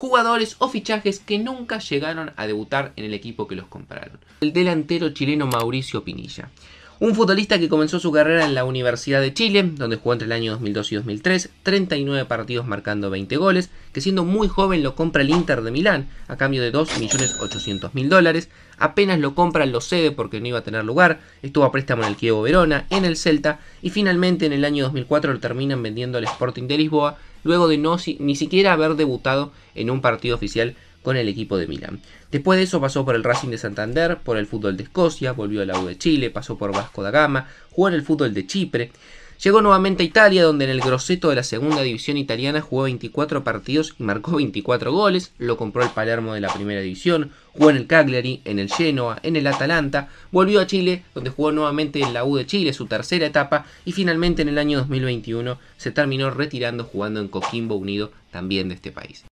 jugadores o fichajes que nunca llegaron a debutar en el equipo que los compraron. El delantero chileno Mauricio Pinilla. Un futbolista que comenzó su carrera en la Universidad de Chile, donde jugó entre el año 2002 y 2003, 39 partidos marcando 20 goles, que siendo muy joven lo compra el Inter de Milán a cambio de 2.800.000 dólares, apenas lo compra lo cede porque no iba a tener lugar, estuvo a préstamo en el Kievo Verona, en el Celta y finalmente en el año 2004 lo terminan vendiendo al Sporting de Lisboa, luego de no ni siquiera haber debutado en un partido oficial con el equipo de Milán. Después de eso pasó por el Racing de Santander, por el fútbol de Escocia, volvió a la U de Chile, pasó por Vasco da Gama, jugó en el fútbol de Chipre. Llegó nuevamente a Italia, donde en el Grosseto de la segunda división italiana jugó 24 partidos y marcó 24 goles. Lo compró el Palermo de la primera división, jugó en el Cagliari, en el Genoa, en el Atalanta. Volvió a Chile, donde jugó nuevamente en la U de Chile, su tercera etapa. Y finalmente en el año 2021 se terminó retirando jugando en Coquimbo Unido, también de este país.